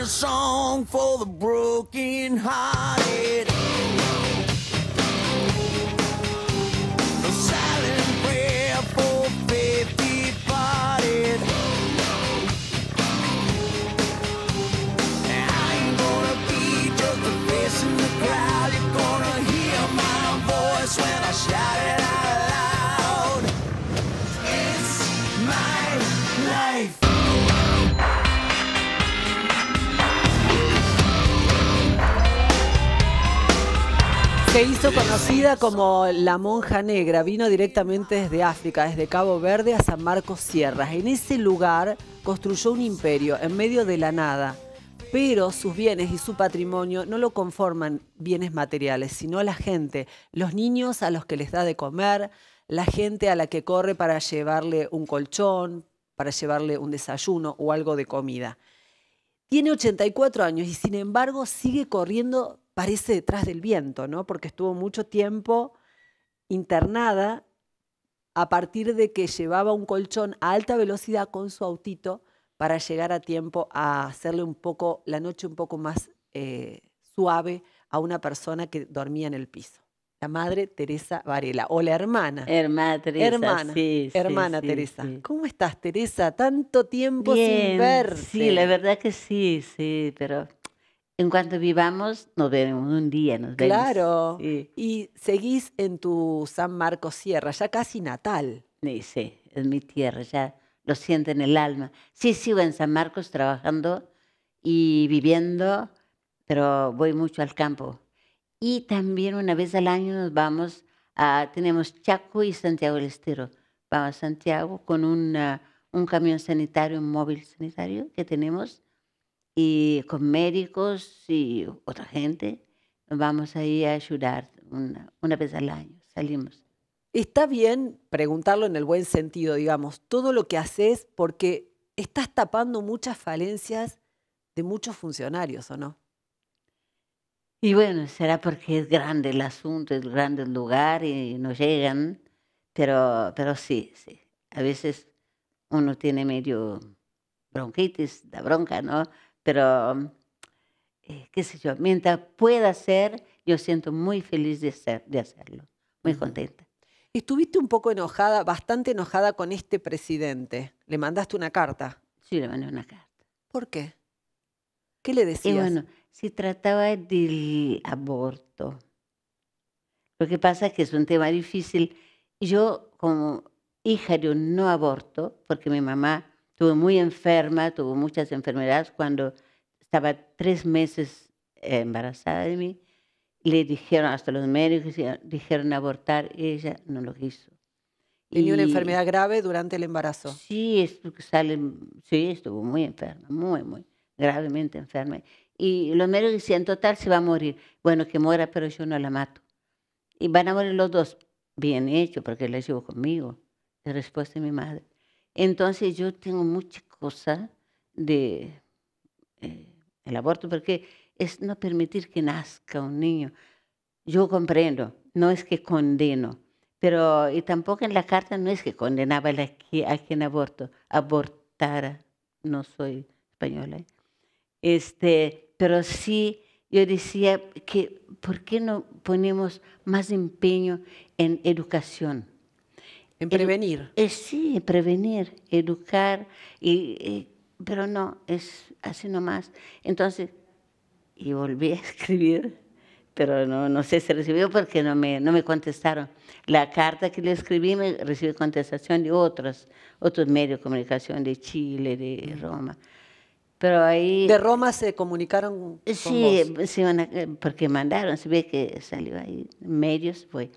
a song for the broken hearted. Se hizo conocida como la monja negra, vino directamente desde África, desde Cabo Verde a San Marcos Sierras. En ese lugar construyó un imperio en medio de la nada, pero sus bienes y su patrimonio no lo conforman bienes materiales, sino la gente, los niños a los que les da de comer, la gente a la que corre para llevarle un colchón, para llevarle un desayuno o algo de comida. Tiene 84 años y sin embargo sigue corriendo parece detrás del viento, ¿no? Porque estuvo mucho tiempo internada a partir de que llevaba un colchón a alta velocidad con su autito para llegar a tiempo a hacerle un poco la noche un poco más eh, suave a una persona que dormía en el piso. La madre Teresa Varela, o la hermana. Hermana Teresa. Hermana, hermana Teresa. ¿Cómo estás, Teresa? Tanto tiempo sin verte. Sí, la verdad que sí, sí, pero en cuanto vivamos, nos vemos un día, nos vemos. Claro. Y seguís en tu San Marcos Sierra, ya casi natal. Sí, sí, es mi tierra, ya lo siento en el alma. Sí, sigo en San Marcos trabajando y viviendo, pero voy mucho al campo. Y también una vez al año nos vamos a, tenemos Chaco y Santiago del Estero. Vamos a Santiago con un camión sanitario, un móvil sanitario que tenemos y con médicos y otra gente vamos ahí a ayudar una, vez al año, salimos. Está bien preguntarlo en el buen sentido, digamos, todo lo que haces porque estás tapando muchas falencias de muchos funcionarios, ¿o no? Y bueno, será porque es grande el asunto, es grande el lugar y no llegan, pero, pero sí, sí. A veces uno tiene medio bronquitis, da bronca, ¿no? pero mm, eh, qué sé yo, mientras pueda ser, yo siento muy feliz de, ser, de hacerlo, muy contenta. Estuviste un poco enojada, bastante enojada con este presidente. Le mandaste una carta. Sí, le mandé una carta. ¿Por qué? ¿Qué le decías? bueno, se trataba del aborto. Lo que pasa es que es un tema difícil. Yo, como hija de un no aborto, porque mi mamá Estuvo muy enferma, tuvo muchas enfermedades. Cuando estaba tres meses eh, embarazada de mí, le dijeron hasta los médicos, dijeron abortar y ella no lo hizo. ¿Tenía una enfermedad grave durante el embarazo? Sí, estuvo, estuvo muy enferma, muy, muy gravemente enferma. Y los médicos decían, total, se va a morir. Bueno, que muera, pero yo no la mato. Y van a morir los dos. Bien hecho, porque la llevo conmigo. La respuesta de mi madre. Entonces yo tengo muchas cosas de eh, el aborto porque es no permitir que nazca un niño. Yo comprendo, no es que condeno, pero y tampoco en la carta no es que condenaba a, quien aborto, abortara, no soy española, ¿eh? este, pero sí yo decía que ¿por qué no ponemos más empeño en educación? Eh, en prevenir. es sí, prevenir, educar, y, pero no, es así nomás. Entonces, y volví a escribir, pero no, no sé si recibió porque no me, no me contestaron. La carta que le escribí me recibí contestación de otros, otros medios de comunicación de Chile, de mm. Roma. Pero ahí... ¿De Roma se comunicaron con Sí, sí eh, porque mandaron, se ve que salió ahí, medios, fue.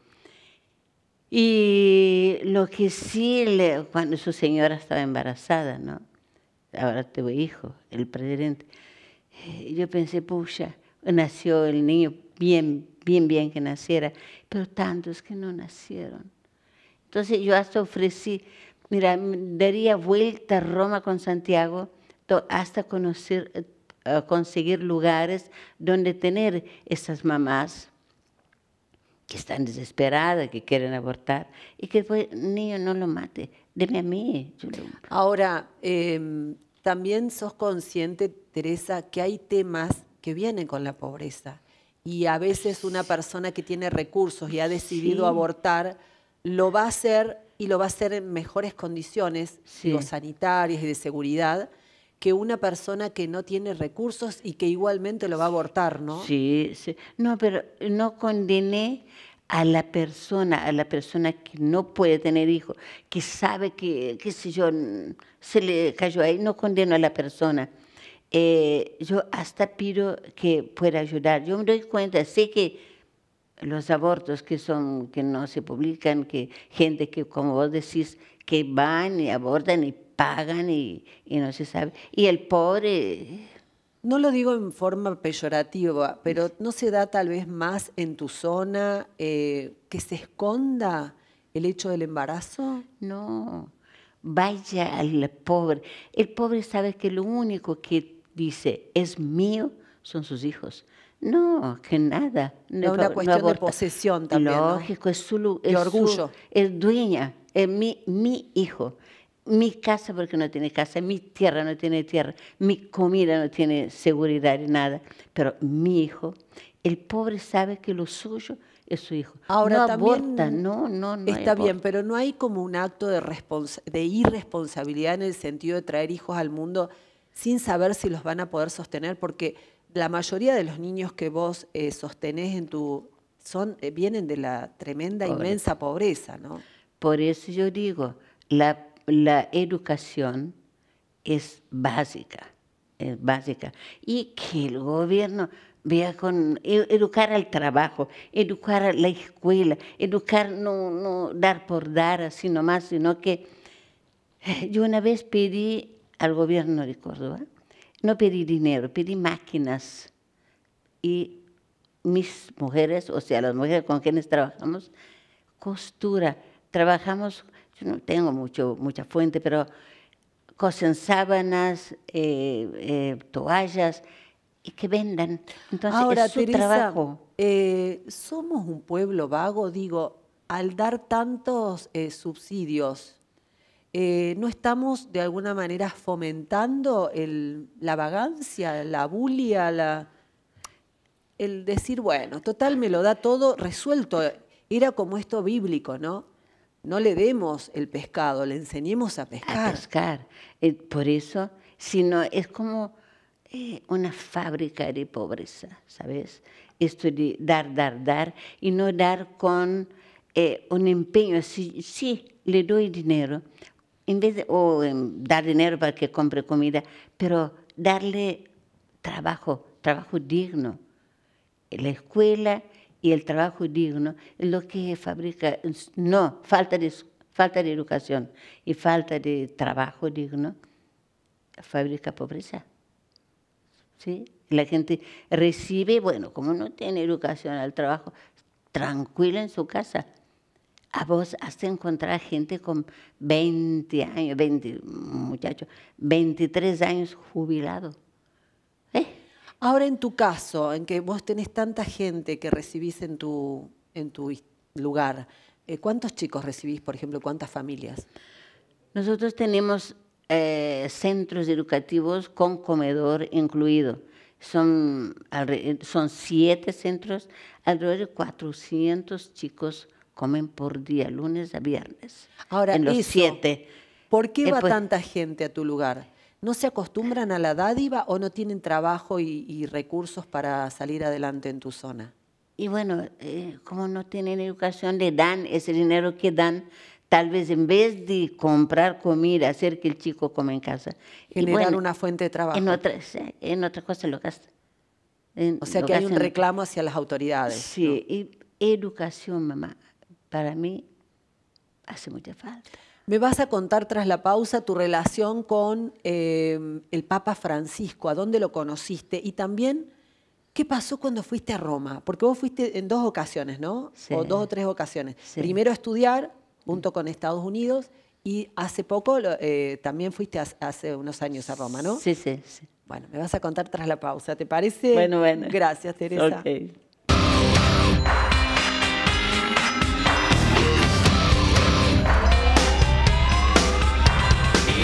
Y lo que sí, le, cuando su señora estaba embarazada, ¿no? Ahora tuvo hijo, el presidente. Eh, yo pensé, pucha, nació el niño bien, bien, bien que naciera, pero tantos que no nacieron. Entonces yo hasta ofrecí, mira, daría vuelta a Roma con Santiago hasta conocer, eh, conseguir lugares donde tener esas mamás que están desesperadas, que quieren abortar, y que pues, niño no lo mate, deme a mí. Ahora, em, también sos consciente, Teresa, que hay temas que vienen con la pobreza, y a veces una persona que tiene recursos y ha decidido abortar, lo va a hacer y lo va a hacer en mejores condiciones, sí. y de seguridad, que una persona que no tiene recursos y que igualmente lo va a abortar, ¿no? Sí, sí. No, pero no condené a la persona, a la persona que no puede tener hijos, que sabe que, qué sé yo, se le cayó ahí, no condeno a la persona. Eh, yo hasta pido que pueda ayudar. Yo me doy cuenta, sé que los abortos que son que no se publican, que gente que como vos decís que van y abortan y pagan y, no se sabe. Y el pobre... No lo digo en forma peyorativa, pero ¿no se da tal vez más en tu zona eh, que se esconda el hecho del embarazo? No, vaya al pobre. El pobre sabe que lo único que dice es mío son sus hijos. No, que nada. No, una cuestión de posesión también. Lógico, es su es es dueña, es mi, mi hijo mi casa porque no tiene casa, mi tierra no tiene tierra, mi comida no tiene seguridad ni nada, pero mi hijo, el pobre sabe que lo suyo es su hijo. Ahora no aborta, no, no, no. Está bien, pero no hay como un acto de, irresponsabilidad en el sentido de traer hijos al mundo sin saber si los van a poder sostener, porque la mayoría de los niños que vos eh, sostenés en tu son eh, vienen de la tremenda, inmensa pobreza, ¿no? Por eso yo digo, la la educación es básica, es básica. Y que el gobierno vea con e, educar al trabajo, educar a la escuela, educar no, dar por dar así más sino que eh, yo una vez pedí al gobierno de Córdoba, no pedí dinero, pedí máquinas y mis mujeres, o sea, las mujeres con quienes trabajamos, costura, trabajamos no tengo mucho, mucha fuente, pero cosen sábanas, eh, eh, toallas y que vendan. Ahora, Teresa, eh, somos un pueblo vago, digo, al dar tantos subsidios, ¿no estamos de alguna manera fomentando la vagancia, la bulia, el decir, bueno, total, me lo da todo resuelto? Era como esto bíblico, ¿no? no le demos el pescado, le enseñemos a pescar. A pescar. Eh, por eso, sino es como eh, una fábrica de pobreza, ¿sabes? Esto de dar, dar, dar y no dar con eh, un empeño. Si, le doy dinero, en vez de o, em, dar dinero para que compre comida, pero darle trabajo, trabajo digno. La escuela, y el trabajo digno es lo que fabrica, no, falta de, falta de educación y falta de trabajo digno, fabrica pobreza. ¿Sí? La gente recibe, bueno, como no tiene educación al trabajo, tranquila en su casa. A vos de encontrar gente con 20 años, 20 muchachos, 23 años jubilado. Ahora en tu caso, en que vos tenés tanta gente que recibís en tu, en tu lugar, eh, ¿cuántos chicos recibís, por ejemplo? ¿Cuántas familias? Nosotros tenemos eh, centros educativos con comedor incluido. Son, son siete centros, alrededor de 400 chicos comen por día, lunes a viernes. Ahora, en los siete. ¿Por qué eh, va pues tanta gente a tu lugar? no se acostumbran a la dádiva o no tienen trabajo y, recursos para salir adelante en tu zona? Y bueno, eh, como no tienen educación, le dan ese dinero que dan, tal vez en vez de comprar comida, hacer que el chico coma en casa. Generar una fuente de trabajo. En otras en otra cosa lo gastan. o sea que hay un reclamo hacia las autoridades. Sí, y educación, mamá, para mí hace mucha falta. Me vas a contar tras la pausa tu relación con eh, el Papa Francisco, a dónde lo conociste y también qué pasó cuando fuiste a Roma, porque vos fuiste en dos ocasiones, ¿no? O dos o tres ocasiones. Primero a estudiar junto con Estados Unidos y hace poco eh, también fuiste hace unos años a Roma, ¿no? Sí, sí, sí. Bueno, me vas a contar tras la pausa, ¿te parece? Bueno, bueno. Gracias, Teresa.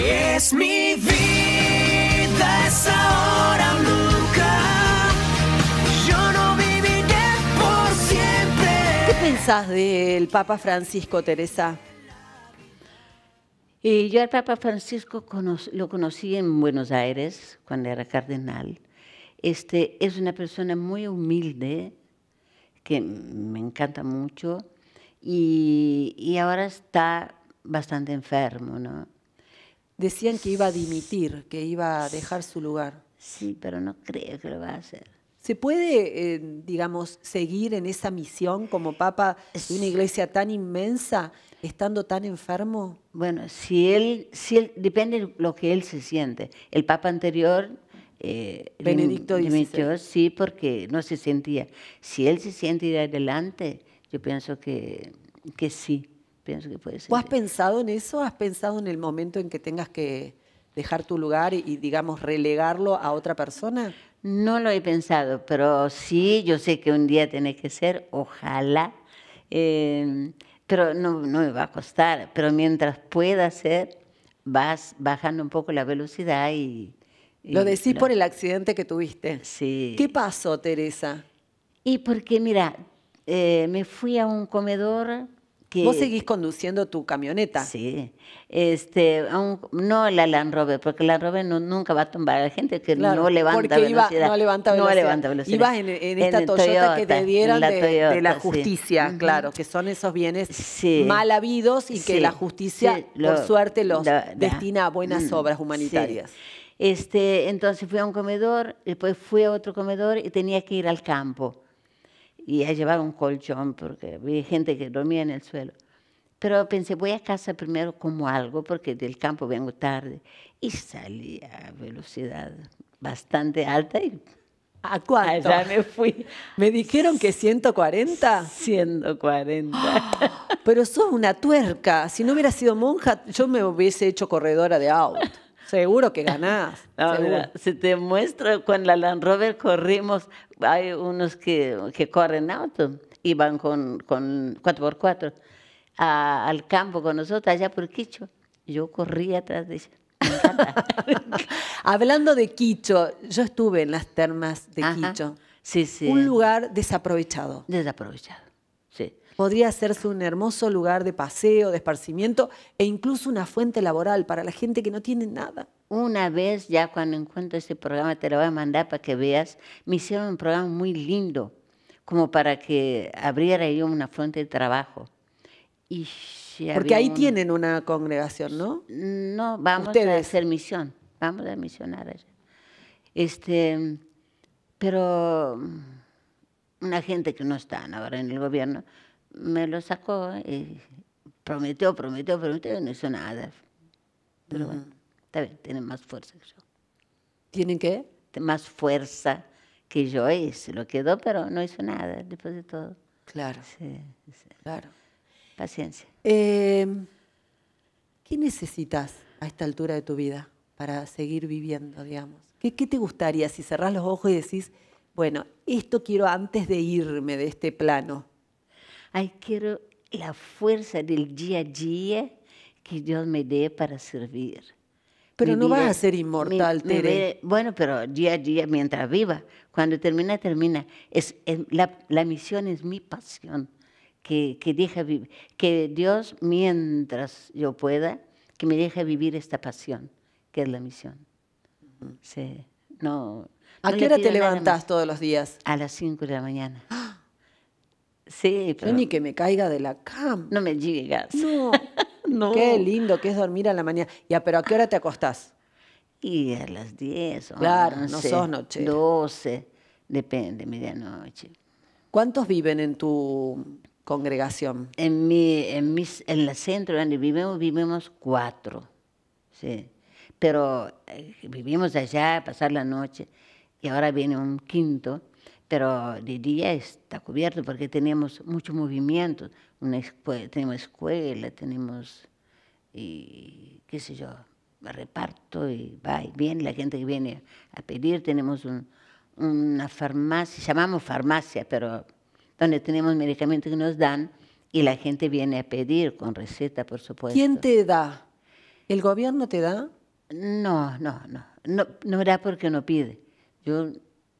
Es mi vida, es ahora nunca. Yo no viviré por siempre. ¿Qué pensás del Papa Francisco, Teresa? Y yo al Papa Francisco lo conocí en Buenos Aires cuando era cardenal. Este, es una persona muy humilde, que me encanta mucho, y, y ahora está bastante enfermo, ¿no? decían que iba a dimitir, que iba a dejar su lugar. Sí, pero no creo que lo va a hacer. ¿Se puede, eh, digamos, seguir en esa misión como papa de una iglesia tan inmensa, estando tan enfermo? Bueno, si él, si él depende de lo que él se siente. El papa anterior, eh, Benedicto dimitió, sí, porque no se sentía. Si él se siente ir adelante, yo pienso que, que sí has pensado en eso? ¿Has pensado en el momento en que tengas que dejar tu lugar y, digamos, relegarlo a otra persona? No lo he pensado, pero sí, yo sé que un día tiene que ser, ojalá. Em, pero no, me va a costar, pero mientras pueda ser, vas bajando un poco la velocidad y... lo decís por el accidente que tuviste. Sí. ¿Qué pasó, Teresa? Y porque, mira, eh, me fui a un comedor ¿Vos seguís conduciendo tu camioneta? Sí. Este, no la Land Rover, porque la Land Rover nunca va a tumbar a la gente que no, levanta velocidad, no levanta velocidad. Ibas en, esta Toyota, que te dieron de, la justicia, claro, que son esos bienes mal habidos y que la justicia, por suerte, los destina a buenas mm, obras humanitarias. Este, entonces fui a un comedor, después fui a otro comedor y tenía que ir al campo y a llevar un colchón porque había gente que dormía en el suelo. Pero pensé, voy a casa primero como algo porque del campo vengo tarde. Y salí a velocidad bastante alta y... ¿A cuánto? Ya me fui. ¿Me dijeron que 140? 140. Pero sos una tuerca. Si no hubiera sido monja, yo me hubiese hecho corredora de auto. Seguro que ganás. se te muestra, con la Land Rover corrimos, hay unos que, corren auto y van con, con 4x4 al campo con nosotros, allá por Quicho. Yo corrí atrás de ella. Hablando de Quicho, yo estuve en las termas de Quicho. Un lugar desaprovechado. Desaprovechado podría hacerse un hermoso lugar de paseo, de esparcimiento e incluso una fuente laboral para la gente que no tiene nada. Una vez, ya cuando encuentro ese programa, te lo voy a mandar para que veas, me hicieron un programa muy lindo, como para que abriera yo una fuente de trabajo. Y Porque ahí tienen una congregación, ¿no? No, vamos a hacer misión, vamos a misionar allá. Este, pero una gente que no está ahora en el gobierno me lo sacó y prometió, prometió, prometió y no hizo nada. Pero bueno, está bien, tienen más fuerza que yo. ¿Tienen qué? Más fuerza que yo es lo quedó, pero no hizo nada después de todo. Claro. Sí, sí. Claro. Paciencia. Em, ¿Qué necesitas a esta altura de tu vida para seguir viviendo, digamos? ¿Qué, ¿Qué, te gustaría si cerrás los ojos y decís, bueno, esto quiero antes de irme de este plano? Quiero la fuerza del día a día que Dios me dé para servir. Pero no vas a ser inmortal, Tere. bueno, pero día a día, mientras viva, cuando termina, termina. Es, la, misión es mi pasión, que, que, deja que Dios, mientras yo pueda, que me deje vivir esta pasión, que es la misión. no, ¿A qué hora te levantas todos los días? A las 5 de la mañana. ¡Ah! Sí, pero... ni que me caiga de la cama. No me llegas No. no. Qué lindo que es dormir a la mañana. Ya, pero ¿a qué hora te acostás? Y a las 10. Claro, no sos noche. 12, depende, medianoche. ¿Cuántos viven en tu congregación? En mi, en mis, en el centro donde vivimos, vivimos cuatro. Sí. Pero eh, vivimos allá, a pasar la noche. Y ahora viene un quinto pero de día está cubierto porque tenemos mucho movimiento, Una tenemos escuela, tenemos, y, qué sé yo, reparto y va y viene la gente que viene a pedir, tenemos una farmacia, llamamos farmacia, pero donde tenemos medicamentos que nos dan y la gente viene a pedir con receta, por supuesto. ¿Quién te da? ¿El gobierno te da? No, no, no, no, no da porque no pide. Yo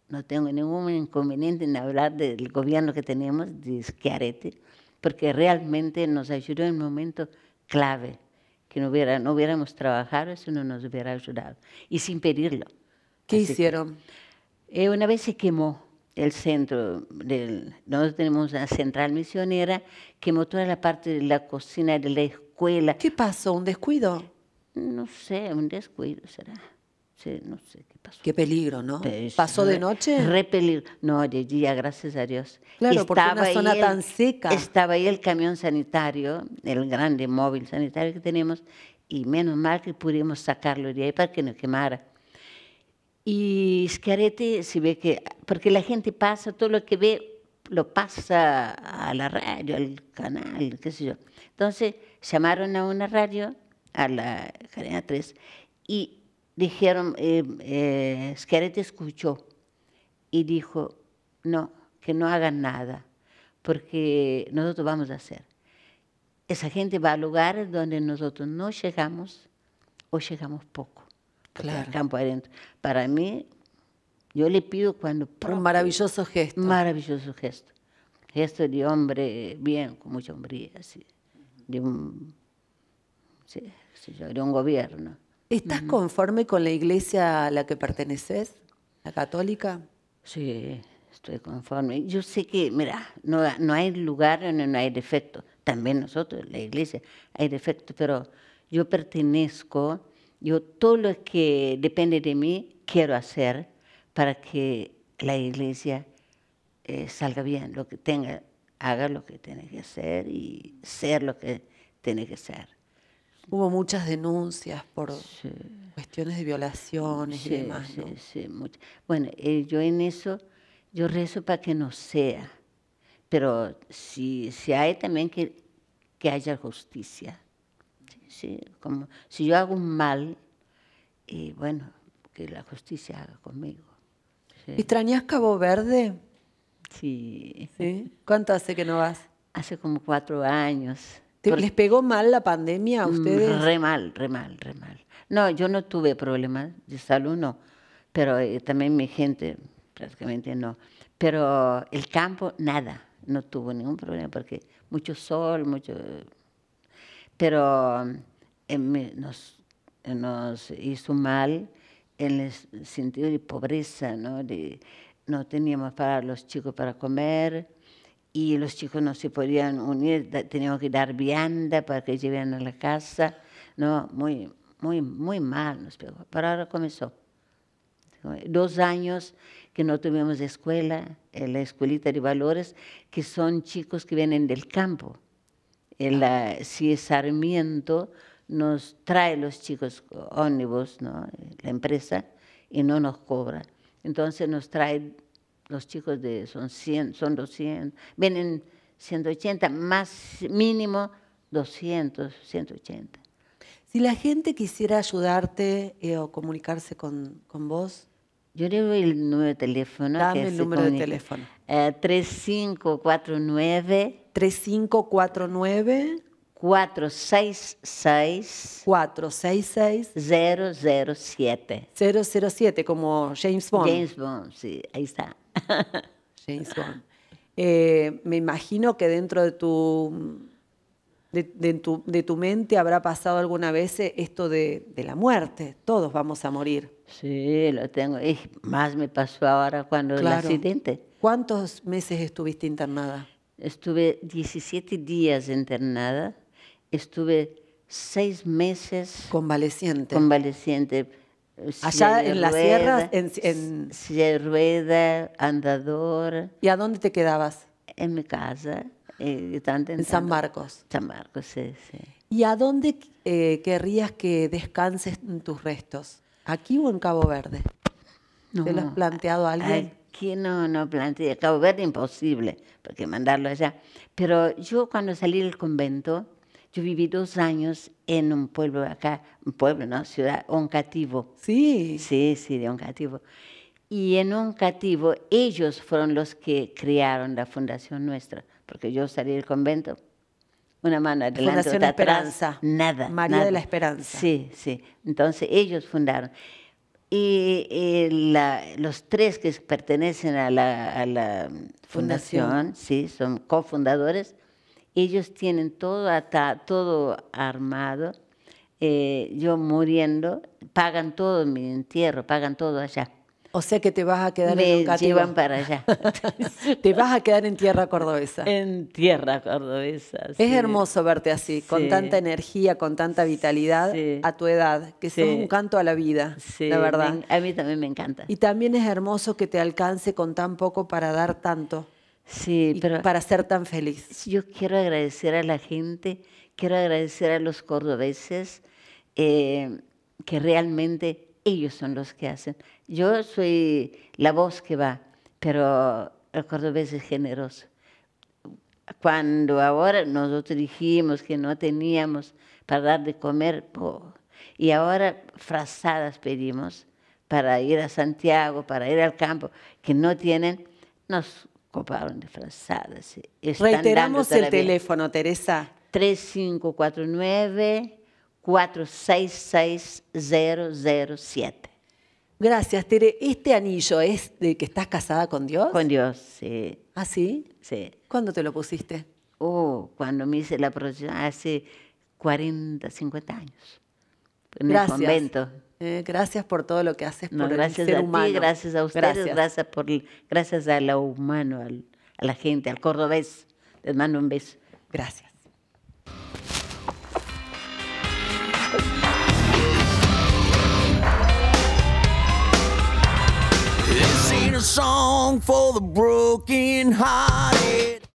no tengo ningún inconveniente en hablar del gobierno que tenemos, de Esquiarete, porque realmente nos ayudó en un momento clave, que no, hubiera, no hubiéramos trabajado si no nos hubiera ayudado, y sin pedirlo. ¿Qué hicieron? Eh, una vez se quemó el centro, del, nosotros tenemos una central misionera, quemó toda la parte de la cocina de la escuela. ¿Qué pasó? ¿Un descuido? No sé, un descuido será no sé qué pasó. Qué peligro, ¿no? ¿Pasó de noche? Re No, de día, gracias a Dios. Claro, estaba una zona tan seca. Estaba ahí el camión sanitario, el grande móvil sanitario que tenemos, y menos mal que pudimos sacarlo de ahí para que no quemara. Y Schiaretti si ve que, porque la gente pasa, todo lo que ve lo pasa a la radio, al canal, qué sé yo. Entonces llamaron a una radio, a la cadena 3, y dijeron, eh, eh escuchó y dijo, no, que no hagan nada, porque nosotros vamos a hacer. Esa gente va a lugares donde nosotros no llegamos o llegamos poco. Claro. Campo adentro. Para mí, yo le pido cuando... un maravilloso gesto. Maravilloso gesto. Gesto de hombre bien, con mucha hombría, así. De un, de un gobierno. ¿Estás conforme con la iglesia a la que perteneces, la católica? Sí, estoy conforme. Yo sé que, mira, no, hay lugar donde no hay defecto. También nosotros, la iglesia, hay defecto, pero yo pertenezco, yo todo lo que depende de mí quiero hacer para que la iglesia eh, salga bien, lo que tenga, haga lo que tiene que hacer y ser lo que tiene que ser. Hubo muchas denuncias por cuestiones de violaciones y demás. Sí, sí, Bueno, eh, yo en eso, yo rezo para que no sea, pero si, si hay también que, que haya justicia. Sí, como si yo hago un mal, eh, bueno, que la justicia haga conmigo. ¿Extrañas Cabo Verde? sí. ¿Cuánto hace que no vas? Hace como cuatro años. ¿Les pegó mal la pandemia a mm, ustedes? Re mal, re mal, re mal. No, yo no tuve problemas de salud, no. Pero eh, también mi gente, prácticamente no. Pero el campo, nada. No tuvo ningún problema porque mucho sol, mucho... Pero eh, eh, nos, hizo mal en el sentido de pobreza, ¿no? no teníamos para los chicos para comer, y los chicos no se podían unir, teníamos que dar vianda para que lleven a la casa, no, muy, muy, muy mal nos pegó, pero ahora comenzó. Dos años que no tuvimos escuela, la escuelita de valores, que son chicos que vienen del campo. El, ah. si Sarmiento nos trae los chicos ómnibus, ¿no? la empresa, y no nos cobra. Entonces nos trae los chicos de, son 100, son 200, vienen 180, más mínimo 200, 180. Si la gente quisiera ayudarte eh, o comunicarse con, con, vos. Yo le doy el número de teléfono. Dame el número de teléfono. Eh, 3549. 3549. 466 466 007 007 como James Bond. James Bond, sí, ahí está. Eh, me imagino que dentro de tu, de, tu, de, tu, mente habrá pasado alguna vez eh, esto de, de, la muerte. Todos vamos a morir. Sí, lo tengo. más me pasó ahora cuando el accidente. ¿Cuántos meses estuviste internada? Estuve 17 días internada. Estuve seis meses. Convaleciente. Convaleciente Allá en la sierra en, en... andador. ¿Y a dónde te quedabas? En mi casa. Eh, en, San Marcos. San Marcos, sí, sí. ¿Y a dónde eh, querrías que descanses tus restos? ¿Aquí o en Cabo Verde? No, ¿Te lo has planteado a alguien? Aquí no, no planteé. Cabo Verde imposible, porque mandarlo allá. Pero yo cuando salí del convento, yo viví dos años en un pueblo acá, un pueblo, no, ciudad, Oncativo. Sí. Sí, sí, de Oncativo. Y en Oncativo ellos fueron los que crearon la fundación nuestra, porque yo salí del convento, una mano adelante, fundación Esperanza. nada. María de la Esperanza. Sí, sí. Entonces ellos fundaron. Y, eh, los tres que pertenecen a la, fundación, sí, son cofundadores, ellos tienen todo, todo armado, eh, yo muriendo, pagan todo mi entierro, pagan todo allá. O sea que te vas a quedar Me en llevan para allá. te vas a quedar en tierra cordobesa. En tierra cordobesa. Es hermoso verte así, con tanta energía, con tanta vitalidad a tu edad, que es un canto a la vida, la verdad. a mí también me encanta. Y también es hermoso que te alcance con tan poco para dar tanto. Sí, pero para ser tan feliz. Yo quiero agradecer a la gente, quiero agradecer a los cordobeses, eh, que realmente ellos son los que hacen. Yo soy la voz que va, pero el cordobés es generoso. Cuando ahora nosotros dijimos que no teníamos para dar de comer, y ahora frazadas pedimos para ir a Santiago, para ir al campo, que no tienen, nos disfrazadas. Reiteramos el teléfono, Teresa. 3549-466007. Gracias, Tere. ¿Este anillo es de que estás casada con Dios? Con Dios, sí. ¿Ah, sí? Sí. ¿Cuándo te lo pusiste? Oh, cuando me hice la proyección hace 40, 50 años gracias. Eh, gracias por todo lo que haces por gracias el ser a humano. Ti, gracias a ustedes, gracias, por, gracias a lo humano, a la gente, al cordobés. Les mando un beso. Gracias.